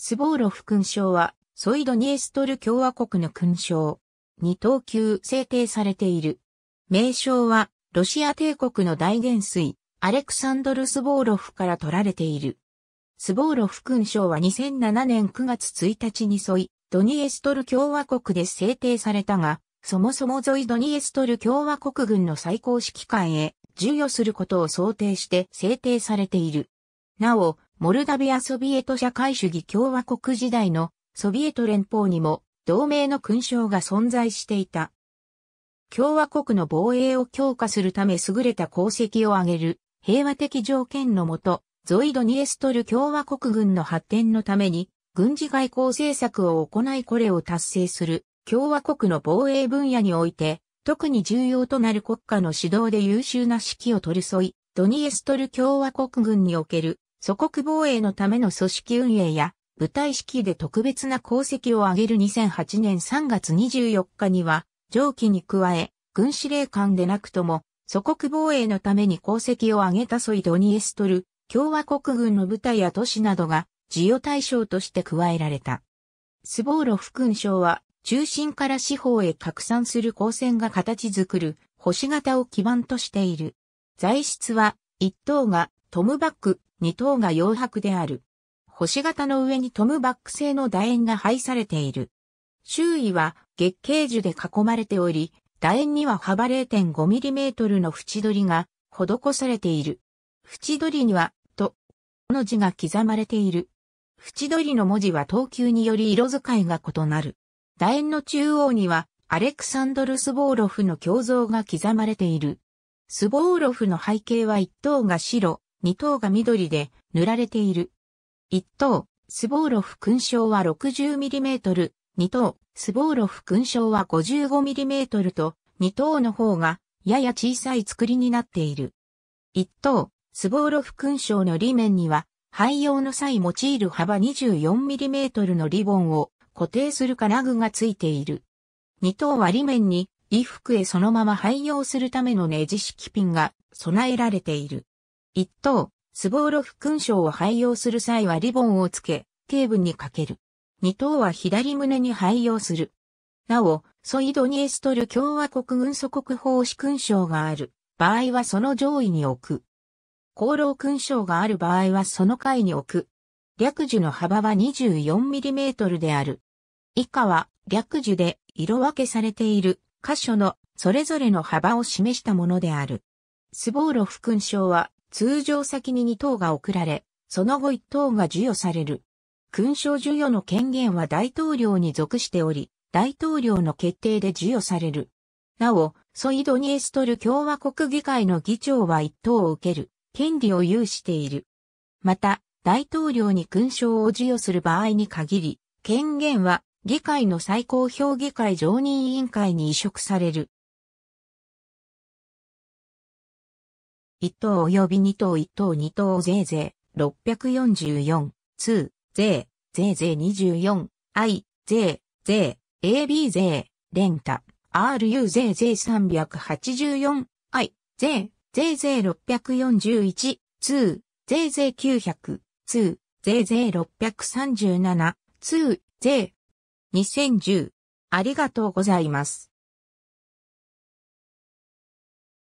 スボーロフ勲章は、ソイドニエストル共和国の勲章に等級制定されている。名称は、ロシア帝国の大元帥、アレクサンドル・スボーロフから取られている。スボーロフ勲章は2007年9月1日にソイ、ドニエストル共和国で制定されたが、そもそもゾイドニエストル共和国軍の最高指揮官へ授与することを想定して制定されている。なお、モルダビアソビエト社会主義共和国時代のソビエト連邦にも同盟の勲章が存在していた。共和国の防衛を強化するため優れた功績を挙げる平和的条件のもと、ゾイドニエストル共和国軍の発展のために軍事外交政策を行いこれを達成する共和国の防衛分野において特に重要となる国家の指導で優秀な指揮を取り添い、ドニエストル共和国軍における祖国防衛のための組織運営や、部隊指揮で特別な功績を挙げる2008年3月24日には、上記に加え、軍司令官でなくとも、祖国防衛のために功績を挙げたソイドニエストル、共和国軍の部隊や都市などが、授与対象として加えられた。スボーロフ勲章は、中心から四方へ拡散する光線が形作る星型を基盤としている。材質は、一等がトムバック、2頭が洋白である。星型の上にトムバック製の楕円が配されている。周囲は月桂樹で囲まれており、楕円には幅 0.5mm の縁取りが施されている。縁取りには、と、の字が刻まれている。縁取りの文字は等級により色使いが異なる。楕円の中央には、アレクサンドル・スボーロフの胸像が刻まれている。スボーロフの背景は一等が白、2頭が緑で塗られている。1頭、スボーロフ勲章は 60mm、2等、スボーロフ勲章は 55mm と、2等の方が、やや小さい作りになっている。1等、スボーロフ勲章の裏面には、廃用の際用いる幅 24mm のリボンを固定する金具がついている。2等は裏面に、衣服へそのまま廃用するためのネジ式ピンが備えられている。一等、スボーロフ勲章を配用する際はリボンをつけ、頸部にかける。二等は左胸に配用する。なお、ソイドニエストル共和国軍祖国奉仕勲章がある場合はその上位に置く。功労勲章がある場合はその下位に置く。略樹の幅は 24mm である。以下は略樹で色分けされている箇所のそれぞれの幅を示したものである。スボーロフ勲章は通常先に2等が贈られ、その後1等が授与される。勲章授与の権限は大統領に属しており、大統領の決定で授与される。なお、ソイドニエストル共和国議会の議長は一等を受ける、権利を有している。また、大統領に勲章を授与する場合に限り、権限は議会の最高評議会常任委員会に移植される。1等及び2等1等2等税税644、通、税、税税24、愛、税、税、AB 税、レンタ、RU 税税384、愛、税、税税641、通、税税900、2、税税637、通、税、2010。ありがとうございます。